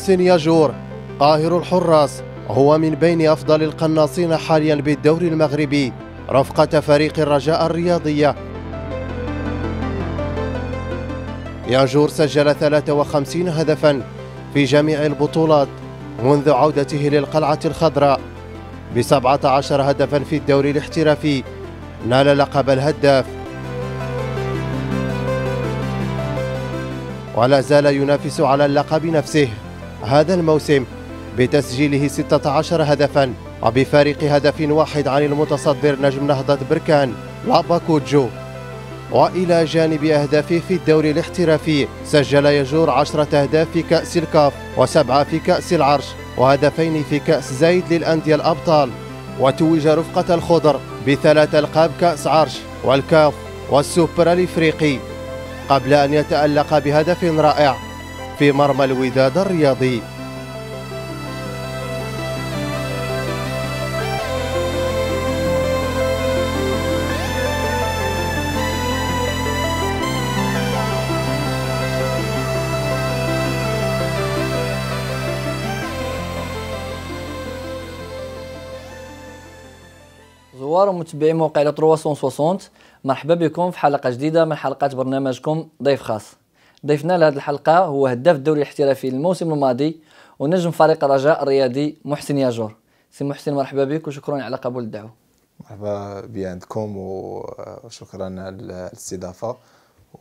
محسن ياجور طاهر الحراس هو من بين أفضل القناصين حاليا بالدوري المغربي رفقة فريق الرجاء الرياضية ياجور سجل 53 هدفا في جميع البطولات منذ عودته للقلعة الخضراء ب 17 هدفا في الدوري الاحترافي نال لقب الهداف ولا زال ينافس على اللقب نفسه هذا الموسم بتسجيله 16 هدفا وبفارق هدف واحد عن المتصدر نجم نهضة بركان لاباكوجو وإلى جانب أهدافه في الدوري الاحترافي سجل يجور عشرة أهداف في كأس الكاف وسبعة في كأس العرش وهدفين في كأس زايد للأندية الأبطال وتوج رفقة الخضر بثلاث ألقاب كأس عرش والكاف والسوبر الإفريقي قبل أن يتألق بهدف رائع في مرمى الوداد الرياضي زوار ومتابعي موقع 360 مرحبا بكم في حلقه جديده من حلقات برنامجكم ضيف خاص ضيفنا لهذه الحلقه هو هداف الدوري الاحترافي الموسم الماضي ونجم فريق الرجاء الرياضي محسن ياجور سي محسن مرحبا بك وشكرا على قبول الدعوه مرحبا بي عندكم وشكرا على الاستضافه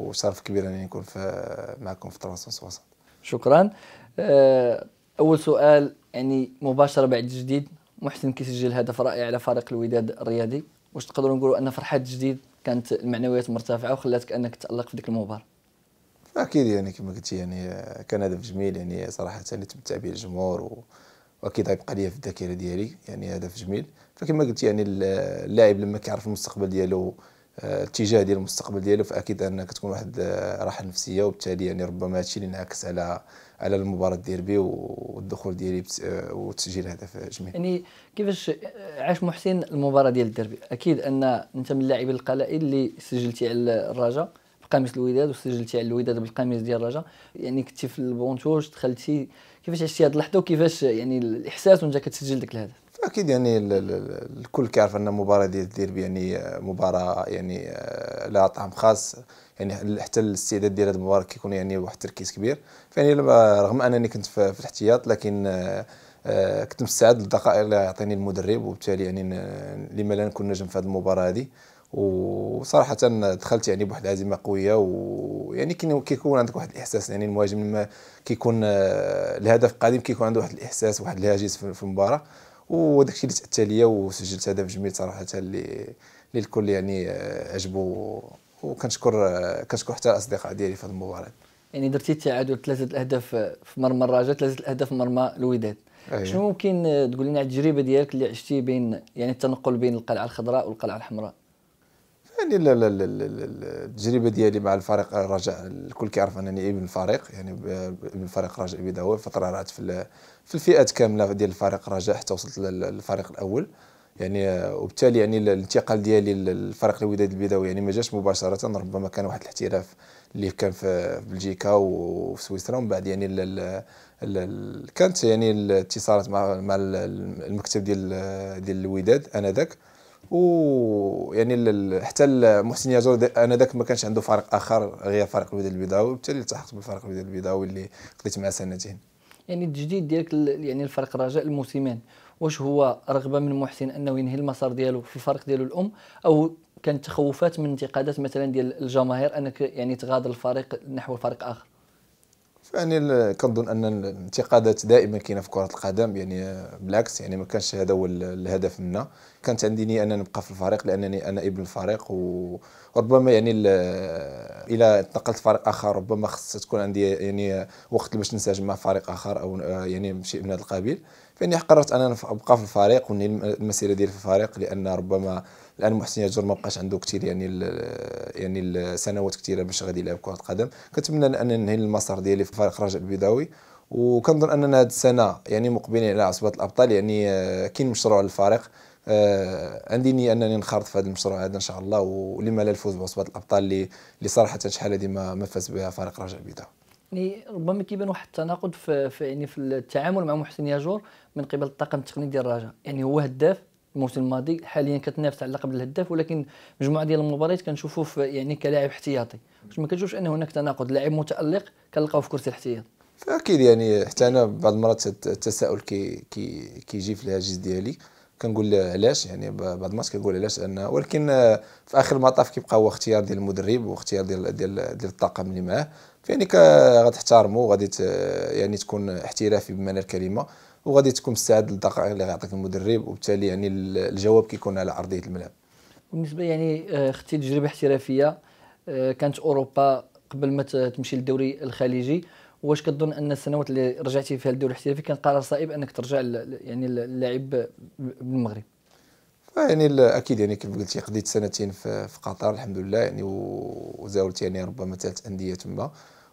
وشرف كبير اني نكون في معكم في وسط شكرا آه، اول سؤال يعني مباشره بعد الجديد محسن كيسجل هدف رائع على فريق الوداد الرياضي واش تقدروا نقولوا ان فرحه الجديد كانت المعنويات مرتفعه وخلاتك انك تالق في ديك المباراه اكيد يعني كما قلتي يعني كان هدف جميل يعني صراحه اللي تمتع به الجمهور واكيد غيبقى لي في الذاكره ديالي يعني هدف جميل فكما قلت يعني اللاعب لما كيعرف المستقبل ديالو آه، الاتجاه ديال المستقبل ديالو فاكيد ان كتكون واحد راحه نفسيه وبالتالي يعني ربما هادشي اللي انعكس على على المباراه الديربي والدخول ديالي آه، وتسجيل هدف جميل يعني كيفاش عاش محسن المباراه ديال الديربي اكيد ان انت من اللاعبين القلائل اللي سجلتي على الرجاء قميص الوداد وسجلتي على الوداد بالقميص ديال الرجاء يعني كنتي في البونتوج دخلتي كيفاش عشتي هذه اللحظه وكيفاش يعني الاحساس وانت كتسجل ديك الهدف اكيد يعني الكل كيعرف ان المباراه ديال الديربي يعني آه، مباراه يعني آه، لها طعم خاص يعني حتى الاستعداد ديال هذه المباراه كيكون يعني واحد التركيز كبير فيعني رغم انني كنت في الاحتياط لكن آه، كنت مستعد للدقائق اللي يعطيني المدرب وبالتالي يعني لما لا نكون نجم في هذه المباراه هذه وصراحه دخلت يعني بواحد العزيمه قويه ويعني كيكون عندك واحد الاحساس يعني المهاجم لما كيكون آه، الهدف قادم كيكون عنده واحد الاحساس واحد الهاجس في المباراه وداك الشيء اللي تاتى ليا وسجلت هدف جميل صراحه اللي الكل يعني آه، عجبو وكنشكر آه، كنشكر حتى الاصدقاء ديالي في هذه المباراه يعني درتي التعادل ثلاثه الاهداف في مرمى الرجاء ثلاثه الاهداف في مرمى الوداد أيه. شنو ممكن تقول لنا على التجربه ديالك اللي عشتي بين يعني التنقل بين القلعه الخضراء والقلعه الحمراء يعني التجربه ديالي مع الفريق الرجاء الكل كيعرف انني ابن الفريق يعني ابن فريق رجاء بيداوي فتره رعت في في الفئات كامله ديال الفريق الرجاء حتى وصلت للفريق الاول يعني وبالتالي يعني الانتقال ديالي للفريق الوداد البيضاوي يعني ما جاش مباشره ربما كان واحد الاحتراف اللي كان في بلجيكا وفي سويسرا ومن بعد يعني الـ الـ كانت يعني الاتصالات مع مع المكتب ديال ديال الوداد انذاك و يعني حتى محسن يازور انذاك ما كانش عنده فريق اخر غير فريق الوداد البيضاوي وبالتالي التحقت بالفريق الوداد البيضاوي اللي قضيت معاه سنتين يعني التجديد ديالك يعني الفريق رجاء الموسمين واش هو رغبه من محسن انه ينهي المسار ديالو في الفريق ديالو الام او كانت تخوفات من انتقادات مثلا ديال الجماهير انك يعني تغادر الفريق نحو فريق اخر فاني كنظن ان الانتقادات دائما كاينه في كره القدم يعني آه، بالعكس يعني ما كانش هذا هو الهدف منا كانت عندي نيه انني نبقى في الفريق لانني انا ابن الفريق وربما يعني آه، الى انتقلت فريق اخر ربما خص تكون عندي يعني آه، وقت باش ننسجم مع فريق اخر او يعني شيء من هذا القبيل فاني قررت انا ابقى في الفريق واني المسيره ديالي في الفريق لان ربما الان محسن ياجور ما بقاش عنده كثير يعني الـ يعني السنوات كثيره باش غادي يلعب كره قدم كنتمنى انني ننهي المسار ديالي في فريق رجاء البيضاوي وكنظن اننا هذه السنه يعني مقبلين على عصبه الابطال يعني آه، كاين مشروع للفريق آه عندي نيه انني نخرط في هذا المشروع هذا ان شاء الله ولما لا الفوز بعصبه الابطال اللي صراحه شحال هذه ما فاز بها فريق رجاء البيضاوي يعني ربما كيبان واحد التناقض في, في يعني في التعامل مع محسن ياجور من قبل الطاقم التقني ديال الرجاء يعني هو هداف الموسم الماضي حاليا كتنافس على اللقب الهداف ولكن مجموعه ديال المباريات كنشوفوه يعني كلاعب احتياطي ما كنشوفش ان هناك تناقض لاعب متالق كنلقاو في كرسي الاحتياط فاكيد يعني حتى انا بعض المرات التساؤل كي كي كيجي في الهاجس ديالي كنقول علاش يعني بعض الناس كنقول علاش ان ولكن آه، في اخر المطاف كيبقى هو اختيار ديال المدرب واختيار ديال ديال ديال الطاقم اللي معاه فيعني غتحترمو وغادي يعني تكون احترافي بمعنى الكلمه وغادي تكون مستعد للدقائق اللي غيعطيك المدرب وبالتالي يعني الجواب كيكون على ارضيه الملعب بالنسبه يعني آه، اختي تجربه احترافيه آه، كانت اوروبا قبل ما تمشي للدوري الخليجي واش كتظن ان السنوات اللي رجعتي فيها للدوري الاحترافي كان قرار صائب انك ترجع يعني اللاعب بالمغرب يعني اكيد يعني كيف قلتي قضيت سنتين في قطر الحمد لله يعني وزاولت يعني ربما ثلاث انديه تما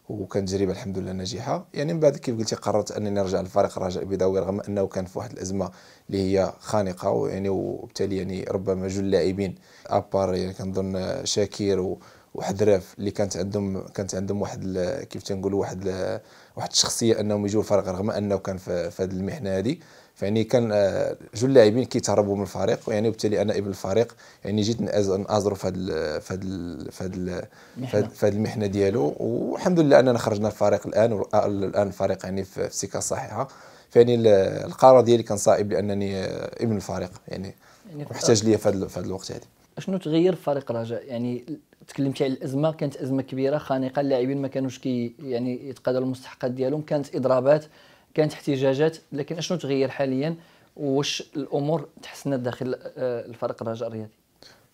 وكانت تجربه الحمد لله ناجحه يعني من بعد كيف قلتي قررت انني نرجع للفريق الرجاء البيضاوي رغم انه كان في واحد الازمه اللي هي خانقه ويعني وبالتالي يعني ربما جل اللاعبين ابار يعني كنظن شاكير و واحد الراف اللي كانت عندهم كانت عندهم واحد كيف تنقولوا واحد واحد الشخصيه انهم يجوا الفريق رغم انه كان في هذه المحنه هذه فيعني كان آه، جوج اللاعبين كيتهربوا من الفريق يعني وبالتالي انا ابن الفريق يعني جيت نازرو في هذه في هذه المحنه ديالو والحمد لله اننا خرجنا الفريق الان والان آه، الفريق يعني في السكه الصحيحه فيعني القرار ديالي كان صائب لانني آه، ابن الفريق يعني, يعني, محتاج ليا في هذا الوقت هذا شنو تغير في فريق الرجاء يعني تكلمتي على الازمه كانت ازمه كبيره خانقه اللاعبين ما كانوش كي يعني يتقادروا المستحقات ديالهم كانت اضرابات كانت احتجاجات لكن اشنو تغير حاليا واش الامور تحسنت داخل آه، الفرق الرجاء الرياضي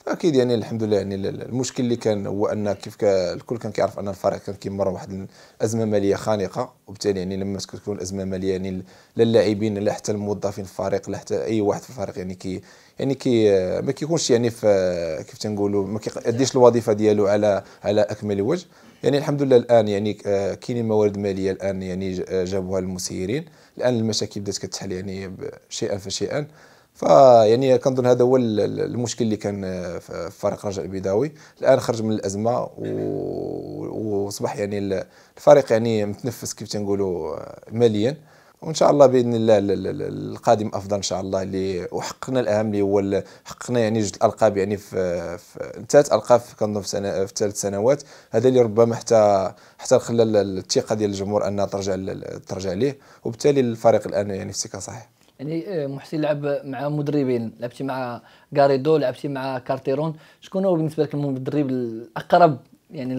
اكيد يعني الحمد لله يعني المشكل اللي كان هو ان كيف الكل كان كيعرف ان الفريق كان كيمر واحد الازمه ماليه خانقه وبالتالي يعني لما تكون ازمه ماليه يعني لا اللاعبين لا حتى الموظفين في الفريق لا حتى اي واحد في الفريق يعني كي يعني كي ما كيكونش يعني في كيف تنقولوا ما كيأديش الوظيفه ديالو على على اكمل وجه يعني الحمد لله الان يعني آه، كاينين موارد ماليه الان يعني آه، جابوها المسيرين الان المشاكل بدات كتحل يعني شيئا فشيئا فيعني كنظن هذا هو المشكل اللي كان آه، في فريق رجاء البيضاوي الان خرج من الازمه وصبح يعني الفريق يعني متنفس كيف تنقولوا آه، ماليا وان شاء الله باذن الله القادم افضل ان شاء الله اللي وحققنا الاهم اللي هو حققنا يعني جوج الالقاب يعني في, في ثلاث القاب كنظن في سنة في ثلاث سنوات هذا اللي ربما حتى حتى خلى الثقه ديال الجمهور انها ترجع ترجع ليه وبالتالي الفريق الان يعني في سكه صحيحه يعني آه، محسن لعب مع مدربين لعبتي مع غاريدو لعبتي مع كارتيرون شكون هو بالنسبه لك المدرب الاقرب يعني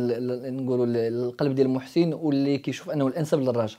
نقولوا القلب ديال محسن واللي كيشوف انه الانسب للراجا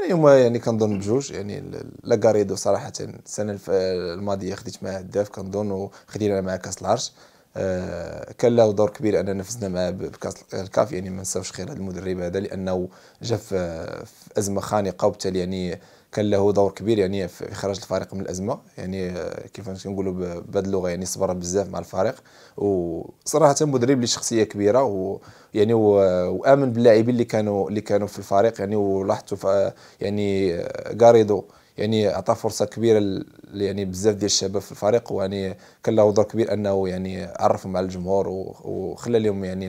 يعني هما يعني كنظن بجوج يعني لا غاريدو صراحه السنه الماضيه خديت معاه هداف كنظن وخدينا معاه كاس العرش آه، كان له دور كبير اننا فزنا معاه بكاس الكاف يعني ما نساوش خير هذا المدرب هذا لانه جا في ازمه خانقه وبالتالي يعني كان له دور كبير يعني في خراج الفريق من الازمه يعني آه، كيف نقولوا بهذه اللغه يعني صبر بزاف مع الفريق وصراحه مدرب لي شخصيه كبيره يعني وامن باللاعبين اللي كانوا اللي كانوا في الفريق يعني ولاحظتوا يعني غاريدو آه، يعني اعطى فرصه كبيره يعني بزاف ديال الشباب في الفريق ويعني كان له دور كبير انه يعني عرفهم على الجمهور وخلى لهم يعني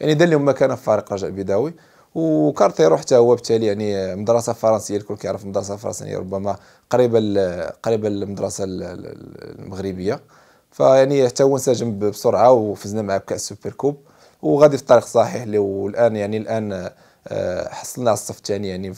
يعني دار لهم مكانه في فريق رجاء البيضاوي وكارتي روح حتى هو بالتالي يعني مدرسه فرنسيه الكل كيعرف المدرسه الفرنسيه ربما قريبه قريبه للمدرسه المغربيه فيعني حتى هو انسجم بسرعه وفزنا معاه بكاس سوبر كوب وغادي في الطريق الصحيح اللي والان يعني الان آه، حصلنا على الصف الثاني يعني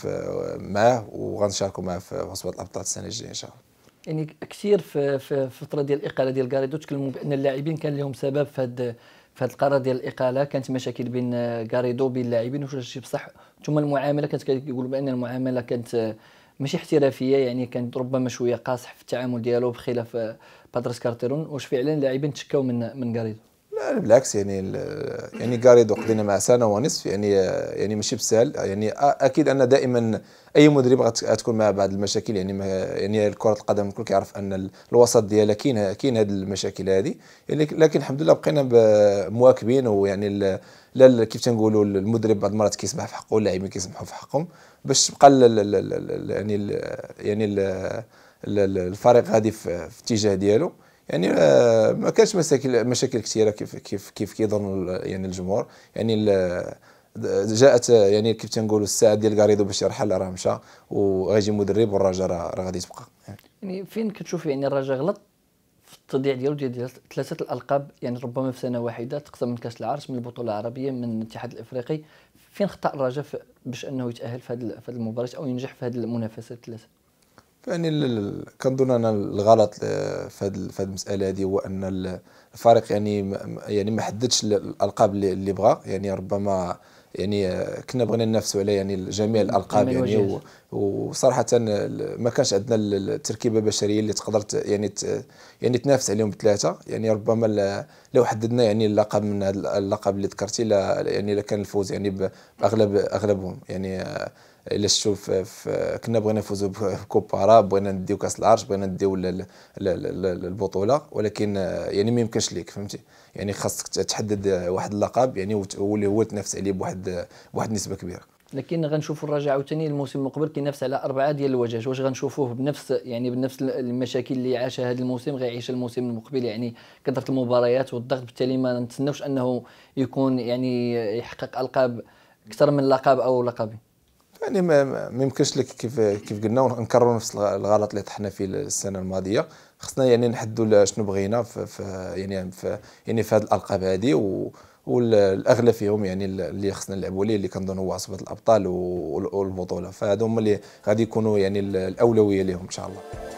معاه وغنشاركوا معاه في حسبه الابطال السنه الجايه ان شاء الله يعني كثير في الفتره ديال الاقاله ديال كاريدو تكلموا بان اللاعبين كان لهم سبب في هذا في فهاد القرار ديال الاقاله كانت مشاكل بين آه، غاريدو بين اللاعبين واش شي بصح ثم المعامله كانت كيقولوا بان المعامله كانت آه، ماشي احترافيه يعني كانت ربما شويه قاصح في التعامل ديالو بخلاف آه، باتريس كارتيرون واش فعلا اللاعبين تشكاو من من غاريدو لا يعني بالعكس يعني يعني جاريدو قضينا مع سنه ونصف يعني يعني ماشي بسهل يعني اكيد ان دائما اي مدرب غتكون معه بعض المشاكل يعني يعني كره القدم الكل كيعرف ان الوسط ديالها كاين كاين هذه المشاكل هذه يعني لكن الحمد لله بقينا مواكبين ويعني لا كيف تنقولوا المدرب بعض المرات كيسمح في حقه واللاعبين كيسمحوا في حقهم باش تبقى يعني يعني الفريق غادي في الاتجاه ديالو يعني آه، ما كانش مشاكل مشاكل كثيره كيف كيف كيف كيظن يعني الجمهور يعني جاءت آه، يعني كيف تنقولوا الساعه ديال غاريدو باش يرحل راه مشى وغيجي مدرب والرجاء راه غادي تبقى يعني, فين كتشوف يعني الرجاء غلط في التضييع ديالو ديال ثلاثه الالقاب يعني ربما في سنه واحده تقسم من كاس العرش من البطوله العربيه من الاتحاد الافريقي فين خطا الرجاء باش انه يتاهل في هذه المباراه او ينجح في هذه المنافسه الثلاثه فاني كنظن انا الغلط في هذه المساله هذه هو ان الفريق يعني يعني ما حددش الالقاب اللي بغى يعني ربما يعني كنا بغينا ننافسوا على يعني جميع الالقاب يعني وصراحه ما كانش عندنا التركيبه البشريه اللي تقدر يعني يعني تنافس عليهم بثلاثه يعني ربما لو حددنا يعني اللقب من هذا اللقب اللي ذكرتي يعني لكان الفوز يعني باغلب اغلبهم يعني آه، الا شفتوا كنا بغينا نفوزوا بكوبارا بغينا نديو كاس العرش بغينا نديو البطوله ولكن آه، يعني ما يمكنش ليك فهمتي يعني خاصك تحدد آه، واحد اللقب يعني واللي هو تنافس عليه بواحد بواحد النسبه كبيره لكن غنشوفوا الرجاء عاوتاني الموسم المقبل كينافس على اربعه ديال الوجاج واش غنشوفوه بنفس يعني بنفس المشاكل اللي عاشها هذا الموسم غيعيشها الموسم المقبل يعني كثره المباريات والضغط بالتالي ما نتسناوش انه يكون يعني يحقق القاب اكثر من لقب او لقبين يعني ما يمكنش لك كيف كيف قلنا ونكرروا نفس الغلط اللي طحنا فيه السنه الماضيه خصنا يعني نحدوا شنو بغينا في يعني, يعني في يعني في هذه الالقاب هذه والاغلى فيهم يعني اللي خصنا نلعبوا عليه اللي كنظن هو عصبه الابطال والبطوله فهذو هما اللي غادي يكونوا يعني الاولويه لهم ان شاء الله